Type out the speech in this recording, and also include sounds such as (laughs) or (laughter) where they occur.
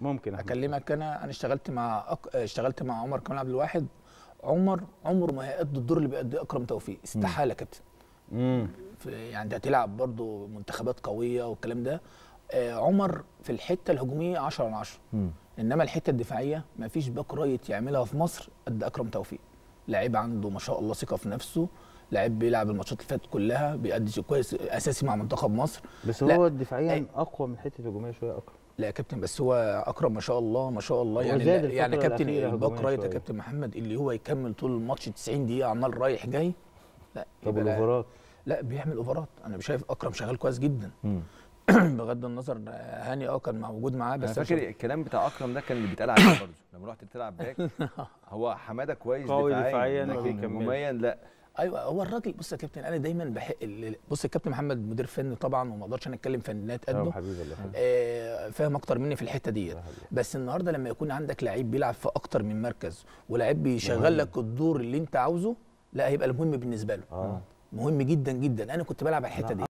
ممكن أحمد. اكلمك انا انا اشتغلت مع أك... اشتغلت مع عمر كمال عبد الواحد عمر عمره ما هيأدي الدور اللي بيأديه اكرم توفيق استحاله يا كابتن امم يعني انت هتلعب برضه منتخبات قويه والكلام ده آه عمر في الحته الهجوميه 10 على 10 انما الحته الدفاعيه ما فيش باك رايت يعملها في مصر قد اكرم توفيق لعيب عنده ما شاء الله ثقه في نفسه لعيب بيلعب الماتشات اللي فاتت كلها بيأدي كويس اساسي مع منتخب مصر بس هو دفاعيا إيه. اقوى من حته هجوميه شويه اكرم لا يا كابتن بس هو اكرم ما شاء الله ما شاء الله يعني يعني كابتن الباك رايت يا كابتن محمد اللي هو يكمل طول الماتش 90 دقيقه عمال رايح جاي لا طب الاوفرات لا بيعمل اوفرات انا شايف اكرم شغال كويس جدا (clears throat) بغض النظر هاني اه كان موجود معاه بس انا فاكر الكلام بتاع اكرم ده كان اللي بيتقال عليه برضه لما رحت تلعب باك (laughs) هو حماده كويس دفاعيا لكن مميز لا ايوه هو الراجل بص يا كابتن انا دايما بحق بص الكابتن محمد مدير فني طبعا وما اقدرش انا اتكلم فنيات قده أيوة، آه، فاهم اكتر مني في الحته ديت بس النهارده لما يكون عندك لعيب بيلعب في اكتر من مركز ولاعيب بيشغل لك الدور اللي انت عاوزه لا هيبقى المهم بالنسبه له آه. مهم جدا جدا انا كنت بلعب على الحته دي